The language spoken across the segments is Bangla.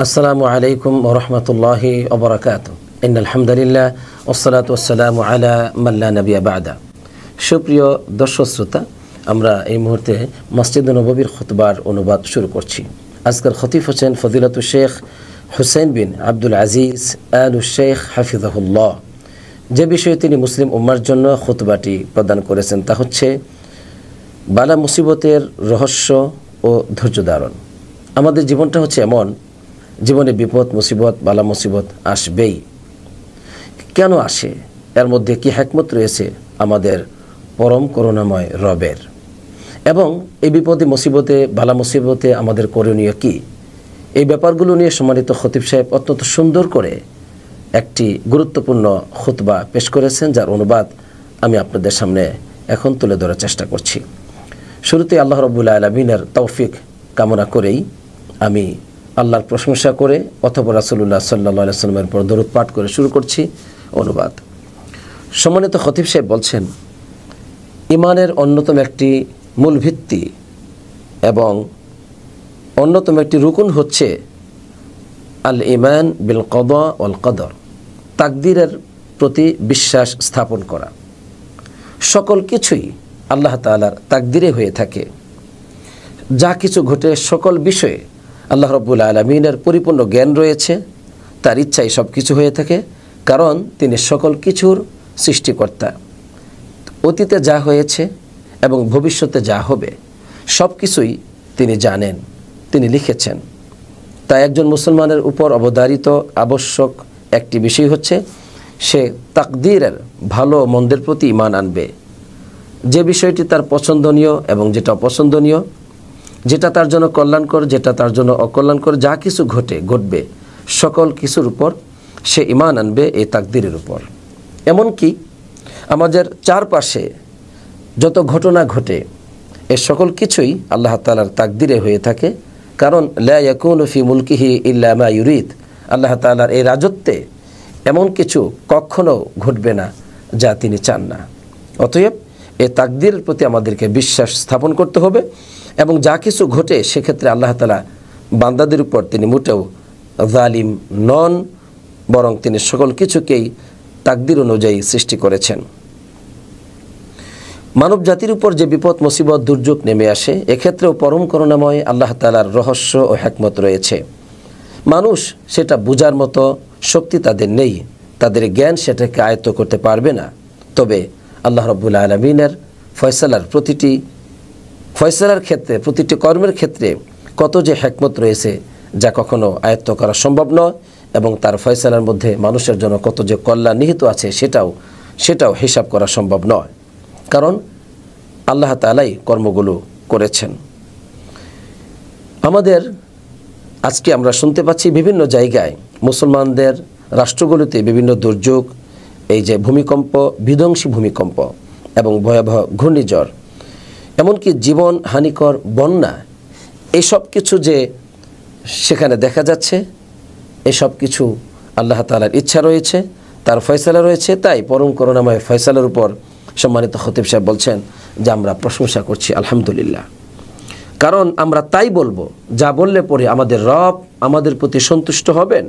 السلام عليكم ورحمة الله وبركاته إن الحمد لله والصلاة والسلام على من لا نبي بعد সুপ্রিয় দর্শক শ্রোতা আমরা এই মুহূর্তে মসজিদ নববীর খুতবার অনুবাদ শুরু করছি আজকের খতিফ হোসেন ফজিলাতু শেখ হুসেন বিন আব্দুল আজিজ আলু শেখ হাফিজাহুল্লাহ যে বিষয়ে তিনি মুসলিম উম্মার জন্য খুতবাটি প্রদান করেছেন তা হচ্ছে বালা মুসিবতের রহস্য ও ধৈর্য ধারণ আমাদের জীবনটা হচ্ছে এমন জীবনে বিপদ মুসিবত বালা মুসিবত আসবেই কেন আসে এর মধ্যে কি হ্যাকমত রয়েছে আমাদের পরম করুণাময় রবের এবং এই বিপদে মুসিবতে বালা মুসিবতে আমাদের করণীয় কি এই ব্যাপারগুলো নিয়ে সম্মানিত খতিব সাহেব অত্যন্ত সুন্দর করে একটি গুরুত্বপূর্ণ খুতবা পেশ করেছেন যার অনুবাদ আমি আপনাদের সামনে এখন তুলে ধরার চেষ্টা করছি শুরুতে আল্লাহ রবুল্লা আলমিনের তৌফিক কামনা করেই আমি আল্লাহর প্রশংসা করে অথবা রাসুল্লাহ সাল্লা সাল্লামের পর দরুদ পাঠ করে শুরু করছি অনুবাদ সম্মানিত খতিব সাহেব বলছেন ইমানের অন্যতম একটি মূল ভিত্তি এবং অন্যতম একটি রুকুন হচ্ছে আল ইমান বিল কদা অল কদর তাকদিরের প্রতি বিশ্বাস স্থাপন করা সকল কিছুই আল্লাহ তালার তাকদিরে হয়ে থাকে যা কিছু ঘটে সকল বিষয়ে আল্লাহ রব্বুল আলমিনের পরিপূর্ণ জ্ঞান রয়েছে তার ইচ্ছাই সব কিছু হয়ে থাকে কারণ তিনি সকল কিছুর সৃষ্টিকর্তা অতীতে যা হয়েছে এবং ভবিষ্যতে যা হবে সব কিছুই তিনি জানেন তিনি লিখেছেন তাই একজন মুসলমানের উপর অবধারিত আবশ্যক একটি বিষয় হচ্ছে সে তাকদিরের ভালো মন্দের প্রতি ইমান আনবে যে বিষয়টি তার পছন্দনীয় এবং যেটা অপছন্দনীয় যেটা তার জন্য কল্যাণকর যেটা তার জন্য অকল্যাণকর যা কিছু ঘটে ঘটবে সকল কিছুর উপর সে ইমান আনবে এই তাকদিরের উপর এমনকি আমাদের চারপাশে যত ঘটনা ঘটে এ সকল কিছুই আল্লাহ তালার তাকদিরে হয়ে থাকে কারণ ফি মুলকিহি ইল্লামা ইউরিদ আল্লাহ তালার এই রাজত্বে এমন কিছু কখনও ঘটবে না যা তিনি চান না অতএব এ তাকদির প্রতি আমাদেরকে বিশ্বাস স্থাপন করতে হবে এবং যা কিছু ঘটে সেক্ষেত্রে আল্লাহ তালা বান্দাদের উপর তিনি মোটেও জালিম নন বরং তিনি সকল কিছুকেই তাকদির অনুযায়ী সৃষ্টি করেছেন মানব জাতির উপর যে বিপদ মুসিবত দুর্যোগ নেমে আসে এক্ষেত্রেও পরম করুণাময় আল্লাহ তালার রহস্য ও হ্যাকমত রয়েছে মানুষ সেটা বোঝার মতো শক্তি তাদের নেই তাদের জ্ঞান সেটাকে আয়ত্ত করতে পারবে না তবে আল্লাহ রবুল্লা আলমিনের ফয়সালার প্রতিটি ফয়সালার ক্ষেত্রে প্রতিটি কর্মের ক্ষেত্রে কত যে হ্যাকমত রয়েছে যা কখনো আয়ত্ত করা সম্ভব নয় এবং তার ফয়সালার মধ্যে মানুষের জন্য কত যে কল্যাণ নিহিত আছে সেটাও সেটাও হিসাব করা সম্ভব নয় কারণ আল্লাহ তালাই কর্মগুলো করেছেন আমাদের আজকে আমরা শুনতে পাচ্ছি বিভিন্ন জায়গায় মুসলমানদের রাষ্ট্রগুলোতে বিভিন্ন দুর্যোগ এই যে ভূমিকম্প বিধ্বংসী ভূমিকম্প এবং ভয়াবহ ঘূর্ণিঝড় এমনকি জীবন হানিকর বন্যা এসব কিছু যে সেখানে দেখা যাচ্ছে এসব কিছু আল্লাহ তালার ইচ্ছা রয়েছে তার ফয়সালা রয়েছে তাই পরম করুণাময় ফয়সালার উপর সম্মানিত হতিব সাহেব বলছেন যে আমরা প্রশংসা করছি আলহামদুলিল্লাহ কারণ আমরা তাই বলবো যা বললে পরে আমাদের রব আমাদের প্রতি সন্তুষ্ট হবেন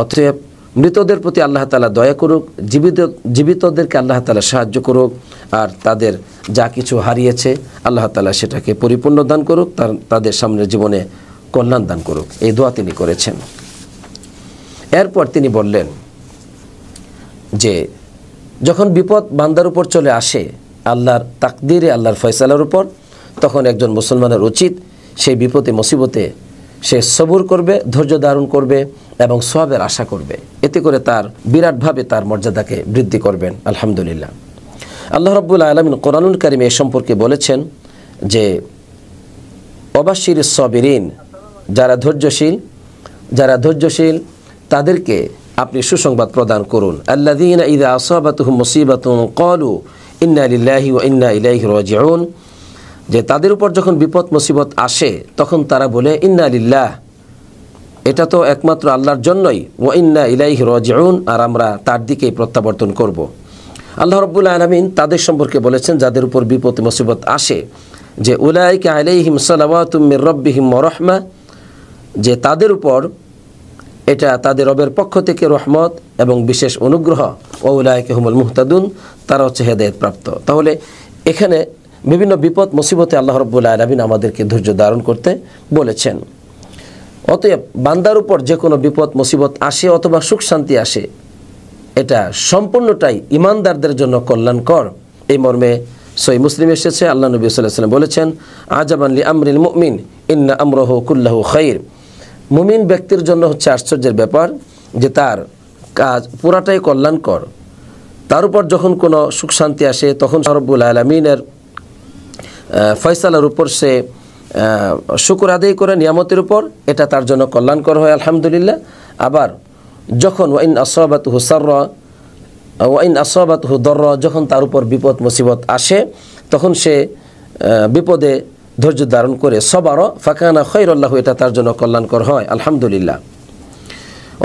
অতএব মৃতদের প্রতি আল্লাহ তালা দয়া করুক জীবিত জীবিতদেরকে আল্লাহ তালা সাহায্য করুক আর তাদের যা কিছু হারিয়েছে আল্লাহ তালা সেটাকে পরিপূর্ণ দান করুক তার তাদের সামনের জীবনে কল্যাণ দান করুক এই দোয়া তিনি করেছেন এরপর তিনি বললেন যে যখন বিপদ বান্দার উপর চলে আসে আল্লাহর তাকদিরে আল্লাহর ফয়সালার উপর তখন একজন মুসলমানের উচিত সেই বিপদে মুসিবতে সে সবুর করবে ধৈর্য ধারণ করবে এবং সবের আশা করবে এতে করে তার বিরাটভাবে তার মর্যাদাকে বৃদ্ধি করবেন আলহামদুলিল্লাহ আল্লাহ রব্বুল আলমিন কোরআনুল কারিম এ সম্পর্কে বলেছেন যে অবাশির সবিরিন যারা ধৈর্যশীল যারা ধৈর্যশীল তাদেরকে আপনি সুসংবাদ প্রদান করুন আল্লাহ ইদা আসবাতুহ কলু ইন্না ইল্লাহি ও ইন্না ইলাহি রাজিউন যে তাদের উপর যখন বিপদ মুসিবত আসে তখন তারা বলে ইন্না আলিল্লাহ এটা তো একমাত্র আল্লাহর জন্যই ও ইন্না ইলাইহি রাজিউন আর আমরা তার দিকেই প্রত্যাবর্তন করব আল্লাহ রব্বুল আলমিন তাদের সম্পর্কে বলেছেন যাদের উপর বিপদ মুসিবত আসে যে উলাইকে আলাইহিম সালামাতুমির রব্বিহিম রহমা যে তাদের উপর এটা তাদের রবের পক্ষ থেকে রহমত এবং বিশেষ অনুগ্রহ ও উলায়কে হুমুল মুহতাদুন তারা হচ্ছে প্রাপ্ত তাহলে এখানে বিভিন্ন বিপদ মুসিবতে আল্লাহ রব্বুল আলমিন আমাদেরকে ধৈর্য ধারণ করতে বলেছেন অতএব বান্দার উপর যে কোনো বিপদ মুসিবত আসে অথবা সুখ শান্তি আসে এটা সম্পূর্ণটাই ইমানদারদের জন্য কল্যাণকর এই মর্মে সই মুসলিম এসেছে আল্লাহ নবী সাল্লাম বলেছেন আজাবানলি আমরিল মুমিন ইন্না আমরহ কুল্লাহ খাইর মুমিন ব্যক্তির জন্য হচ্ছে আশ্চর্যের ব্যাপার যে তার কাজ পুরাটাই কল্যাণকর তার উপর যখন কোনো সুখ শান্তি আসে তখন সরব্বুল আলমিনের ফয়সালার উপর সে শুকুর আদায় করে নিয়ামতের উপর এটা তার জন্য কল্যাণকর হয় আলহামদুলিল্লাহ আবার যখন ওয়াইন আসবাত হুসাররা ওয়াইন আসবাত হুদর যখন তার উপর বিপদ মুসিবত আসে তখন সে বিপদে ধৈর্য ধারণ করে সবারও ফাঁকানা খৈরল্লাহ এটা তার জন্য কল্যাণকর হয় আলহামদুলিল্লাহ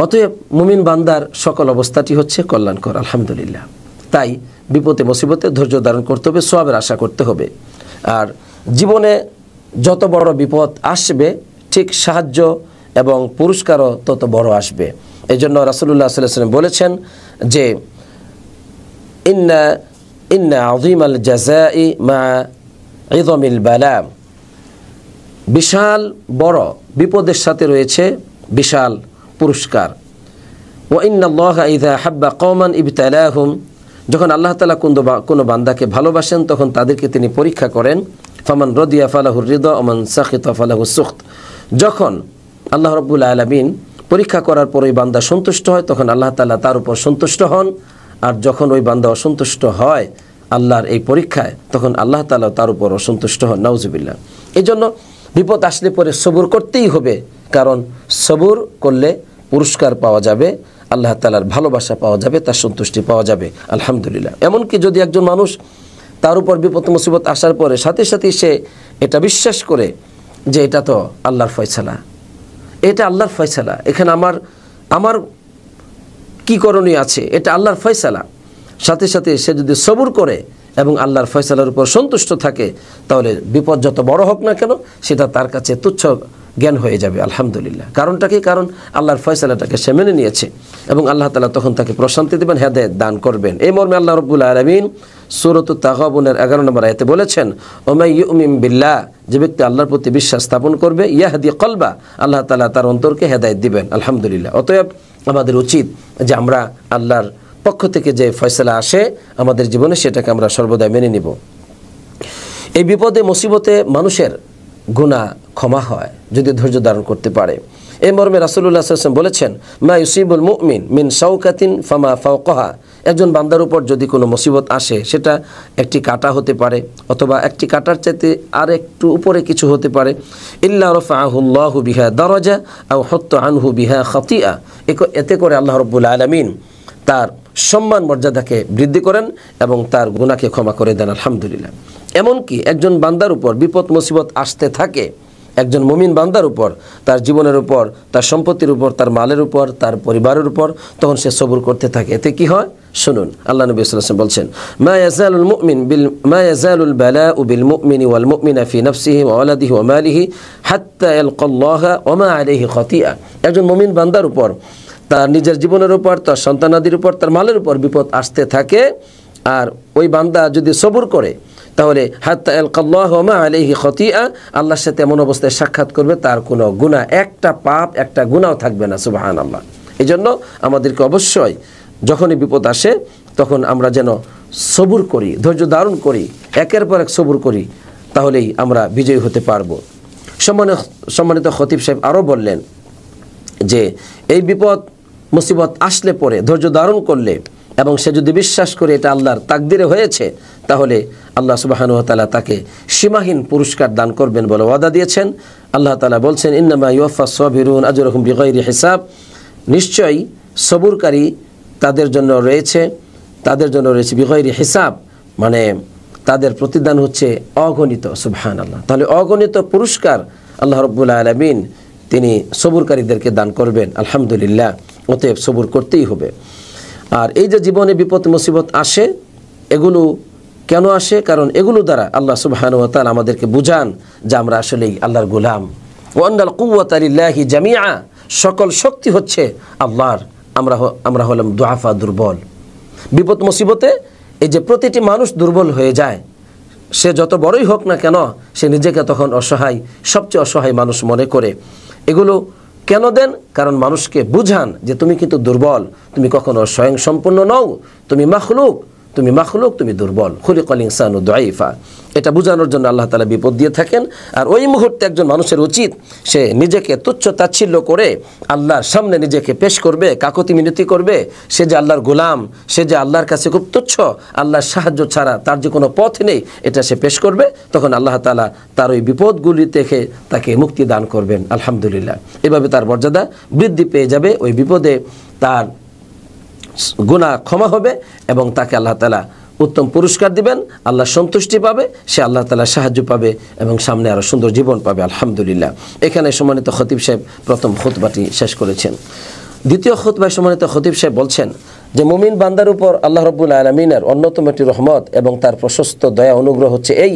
অতএব মুমিন বান্দার সকল অবস্থাটি হচ্ছে কল্যাণকর আলহামদুলিল্লাহ তাই বিপদে মুসিবতে ধৈর্য ধারণ করতে হবে সবের আশা করতে হবে আর জীবনে যত বড় বিপদ আসবে ঠিক সাহায্য এবং পুরস্কারও তত বড় আসবে এই জন্য রাসুল্লাহ সাল্লাম বলেছেন যে ইন্না ইন্না আজিম আল জাজাই মা ইদমিল বালা বিশাল বড় বিপদের সাথে রয়েছে বিশাল পুরস্কার ও ইন্নাল্লাহ ইদা হাব্বা কমান হুম যখন আল্লাহ তালা কোন কোনো বান্দাকে ভালোবাসেন তখন তাদেরকে তিনি পরীক্ষা করেন ফামান রদিয়া ফালাহুর হৃদ অমান সাকিত ফালাহুর সুখ যখন আল্লাহ রব্বুল আলমিন পরীক্ষা করার পর ওই বান্দা সন্তুষ্ট হয় তখন আল্লাহ তাল্লাহ তার উপর সন্তুষ্ট হন আর যখন ওই বান্দা অসন্তুষ্ট হয় আল্লাহর এই পরীক্ষায় তখন আল্লাহ তালা তার উপর অসন্তুষ্ট হন নাউজুবিল্লা এই জন্য বিপদ আসলে পরে সবুর করতেই হবে কারণ সবুর করলে পুরস্কার পাওয়া যাবে আল্লাহ তালার ভালোবাসা পাওয়া যাবে তার সন্তুষ্টি পাওয়া যাবে আলহামদুলিল্লাহ এমনকি যদি একজন মানুষ তার উপর বিপদ মুসিবত আসার পরে সাথে সাথে সে এটা বিশ্বাস করে যে এটা তো আল্লাহর ফয়সালা এটা আল্লাহর ফয়সালা এখানে আমার আমার কি করণীয় আছে এটা আল্লাহর ফয়সালা সাথে সাথে সে যদি সবুর করে এবং আল্লাহর ফয়সালার উপর সন্তুষ্ট থাকে তাহলে বিপদ যত বড় হোক না কেন সেটা তার কাছে তুচ্ছ জ্ঞান হয়ে যাবে আলহামদুলিল্লাহ কারণটা কি কারণ আল্লাহর ফয়সালাটাকে সে মেনে নিয়েছে এবং আল্লাহ তালা তখন তাকে প্রশান্তি দেবেন হেদায়ত দান করবেন এই মর্মে আল্লাহ রব্বুল আলমিন সুরত তাহবনের এগারো নম্বর আয়তে বলেছেন ওমাই ইউমিম বিল্লাহ যে ব্যক্তি আল্লাহর প্রতি বিশ্বাস স্থাপন করবে ইয়াহাদি কলবা আল্লাহ তালা তার অন্তরকে হেদায়ত দিবেন আলহামদুলিল্লাহ অতএব আমাদের উচিত যে আমরা আল্লাহর পক্ষ থেকে যে ফয়সলা আসে আমাদের জীবনে সেটাকে আমরা সর্বদাই মেনে নিব এই বিপদে মুসিবতে মানুষের গুণা ক্ষমা হয় যদি ধৈর্য ধারণ করতে পারে এ মর্মে রাসুল্লাহ বলেছেন মা ইউসিবুল মুমিন মিন সৌকাতিন ফামা ফাওকহা একজন বান্দার উপর যদি কোনো মুসিবত আসে সেটা একটি কাটা হতে পারে অথবা একটি কাটার চাইতে আর একটু উপরে কিছু হতে পারে ইল্লা রফাহুল্লাহু বিহা দরজা আউ হত্য আনহু বিহা খতিয়া এতে করে আল্লাহ রব্বুল আলমিন তার সম্মান মর্যাদাকে বৃদ্ধি করেন এবং তার গুণাকে ক্ষমা করে দেন আলহামদুলিল্লাহ এমনকি একজন বান্দার উপর বিপদ মুসিবত আসতে থাকে একজন মুমিন বান্দার উপর তার জীবনের উপর তার সম্পত্তির উপর তার মালের উপর তার পরিবারের উপর তখন সে সবর করতে থাকে এতে কি হয় শুনুন আল্লাহ নবী সাল্লাম বলছেন মা ইয়াজালুল মুমিন বিল মা ইয়াজালুল বালা বিল মুমিনি ওয়াল মুমিনা ফি নাফসিহি ওয়া ওয়ালাদিহি ওয়া মালিহি হাত্তা ইয়ালকাল্লাহা ওয়া মা আলাইহি খতিয়া একজন মুমিন বান্দার উপর তার নিজের জীবনের উপর তার সন্তানাদির উপর তার মালের উপর বিপদ আসতে থাকে আর ওই বান্দা যদি সবর করে তাহলে হাত্তা মা আলিহি খতিয়া আল্লাহর সাথে এমন অবস্থায় সাক্ষাৎ করবে তার কোনো গুণা একটা পাপ একটা গুণাও থাকবে না সুবাহান আল্লাহ এই জন্য আমাদেরকে অবশ্যই যখনই বিপদ আসে তখন আমরা যেন সবুর করি ধৈর্য ধারণ করি একের পর এক সবুর করি তাহলেই আমরা বিজয়ী হতে পারবো সম্মানিত সম্মানিত খতিব সাহেব আরও বললেন যে এই বিপদ মুসিবত আসলে পরে ধৈর্য ধারণ করলে এবং সে যদি বিশ্বাস করে এটা আল্লাহর তাকদিরে হয়েছে তাহলে আল্লাহ সুবাহানু তালা তাকে সীমাহীন পুরস্কার দান করবেন বলে ওয়াদা দিয়েছেন আল্লাহ তালা বলছেন ইন্নামা ইউফা সবিরুন রকম বিগৈরি হিসাব নিশ্চয়ই সবুরকারী তাদের জন্য রয়েছে তাদের জন্য রয়েছে বিগৈরি হিসাব মানে তাদের প্রতিদান হচ্ছে অগণিত সুবহান আল্লাহ তাহলে অগণিত পুরস্কার আল্লাহ রব্বুল আলমিন তিনি সবুরকারীদেরকে দান করবেন আলহামদুলিল্লাহ অতএব সবুর করতেই হবে আর এই যে জীবনে বিপদ মুসিবত আসে এগুলো কেন আসে কারণ এগুলো দ্বারা আল্লাহ সুবাহানুয়াতাল আমাদেরকে বুঝান যে আমরা আসলে আল্লাহর গোলাম ওয়ান্ডাল কুয়াত আলিল্লাহি জামিয়া সকল শক্তি হচ্ছে আল্লাহর আমরা আমরা হলাম দোহাফা দুর্বল বিপদ মুসিবতে এই যে প্রতিটি মানুষ দুর্বল হয়ে যায় সে যত বড়ই হোক না কেন সে নিজেকে তখন অসহায় সবচেয়ে অসহায় মানুষ মনে করে এগুলো কেন দেন কারণ মানুষকে বুঝান যে তুমি কিন্তু দুর্বল তুমি কখনো স্বয়ংসম্পূর্ণ নও তুমি মাখলুক তুমি মাখলুক তুমি দুর্বল হুরি কলিং সানু দোয়াইফা এটা বোঝানোর জন্য আল্লাহ তালা বিপদ দিয়ে থাকেন আর ওই মুহূর্তে একজন মানুষের উচিত সে নিজেকে তুচ্ছ তাচ্ছিল্য করে আল্লাহর সামনে নিজেকে পেশ করবে কাকতি মিনতি করবে সে যে আল্লাহর গোলাম সে যে আল্লাহর কাছে খুব তুচ্ছ আল্লাহর সাহায্য ছাড়া তার যে কোনো পথ নেই এটা সে পেশ করবে তখন আল্লাহ তালা তার ওই বিপদগুলি থেকে তাকে মুক্তি দান করবেন আলহামদুলিল্লাহ এভাবে তার মর্যাদা বৃদ্ধি পেয়ে যাবে ওই বিপদে তার গুণা ক্ষমা হবে এবং তাকে আল্লাহ তালা উত্তম পুরস্কার দিবেন আল্লাহ সন্তুষ্টি পাবে সে আল্লাহ তালা সাহায্য পাবে এবং সামনে আরও সুন্দর জীবন পাবে আলহামদুলিল্লাহ এখানে সম্মানিত খতিব সাহেব প্রথম খুতবাটি শেষ করেছেন দ্বিতীয় খুতবায় সম্মানিত খতিব সাহেব বলছেন যে মুমিন বান্দার উপর আল্লাহ রব্বুল আলমিনের অন্যতম একটি রহমত এবং তার প্রশস্ত দয়া অনুগ্রহ হচ্ছে এই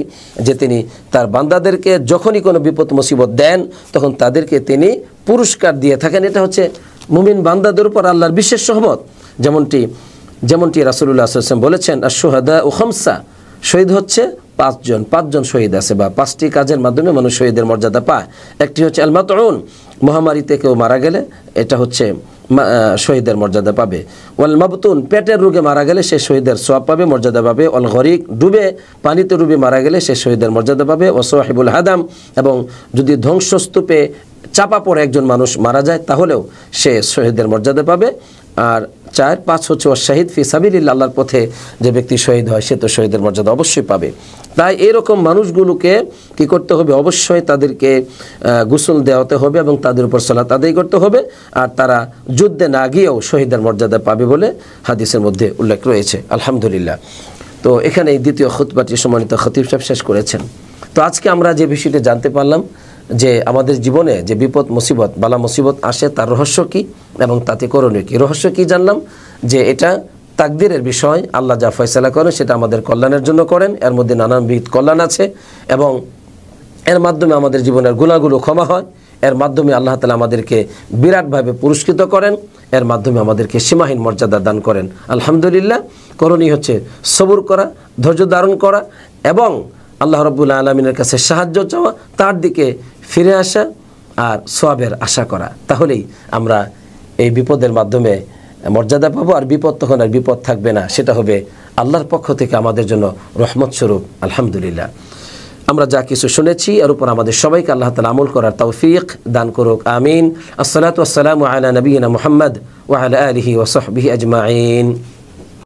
যে তিনি তার বান্দাদেরকে যখনই কোনো বিপদ মুসিবত দেন তখন তাদেরকে তিনি পুরস্কার দিয়ে থাকেন এটা হচ্ছে মুমিন বান্দাদের উপর আল্লাহর বিশেষ সহমত যেমনটি যেমনটি রাসুল্লাহ আসলাম বলেছেন আর সোহাদা ও খমসা শহীদ হচ্ছে পাঁচজন পাঁচজন শহীদ আছে বা পাঁচটি কাজের মাধ্যমে মানুষ শহীদের মর্যাদা পায় একটি হচ্ছে আলমাতরুন মহামারীতে কেউ মারা গেলে এটা হচ্ছে শহীদের মর্যাদা পাবে ওয়াল মাবতুন পেটের রোগে মারা গেলে সে শহীদের সোয়াব পাবে মর্যাদা পাবে অল ঘরিক ডুবে পানিতে ডুবে মারা গেলে সে শহীদের মর্যাদা পাবে ও সোহাহিবুল হাদাম এবং যদি ধ্বংসস্তূপে চাপা পড়ে একজন মানুষ মারা যায় তাহলেও সে শহীদের মর্যাদা পাবে আর চার পাঁচ হচ্ছে শাহিদ ফি সাবিল্লা আল্লাহর পথে যে ব্যক্তি শহীদ হয় সে তো শহীদের মর্যাদা অবশ্যই পাবে তাই এরকম মানুষগুলোকে কি করতে হবে অবশ্যই তাদেরকে গোসল দেওয়াতে হবে এবং তাদের উপর সলাত আদায় করতে হবে আর তারা যুদ্ধে না গিয়েও শহীদের মর্যাদা পাবে বলে হাদিসের মধ্যে উল্লেখ রয়েছে আলহামদুলিল্লাহ তো এখানে এই দ্বিতীয় খুতবাটি সম্মানিত খতিব সাহেব শেষ করেছেন তো আজকে আমরা যে বিষয়টি জানতে পারলাম যে আমাদের জীবনে যে বিপদ মুসিবত বালা মুসিবত আসে তার রহস্য কী এবং তাতে করণীয় কী রহস্য কী জানলাম যে এটা তাকদিরের বিষয় আল্লাহ যা ফয়সালা করেন সেটা আমাদের কল্যাণের জন্য করেন এর মধ্যে নানানবিধ কল্যাণ আছে এবং এর মাধ্যমে আমাদের জীবনের গুণাগুলো ক্ষমা হয় এর মাধ্যমে আল্লাহ তালা আমাদেরকে বিরাটভাবে পুরস্কৃত করেন এর মাধ্যমে আমাদেরকে সীমাহীন মর্যাদা দান করেন আলহামদুলিল্লাহ করণীয় হচ্ছে সবুর করা ধৈর্য ধারণ করা এবং আল্লাহ রবুল্লা আলমিনের কাছে সাহায্য চাওয়া তার দিকে ফিরে আসা আর সোয়াবের আশা করা তাহলেই আমরা এই বিপদের মাধ্যমে মর্যাদা পাবো আর বিপদ তখন আর বিপদ থাকবে না সেটা হবে আল্লাহর পক্ষ থেকে আমাদের জন্য রহমত স্বরূপ আলহামদুলিল্লাহ আমরা যা কিছু শুনেছি এর উপর আমাদের সবাইকে আল্লাহ তালা আমল করার তৌফিক দান করুক আমিন আসসালাত আসসালাম আলা নবীনা মোহাম্মদ ওয়াহ আলহি ওসহবি আজমাইন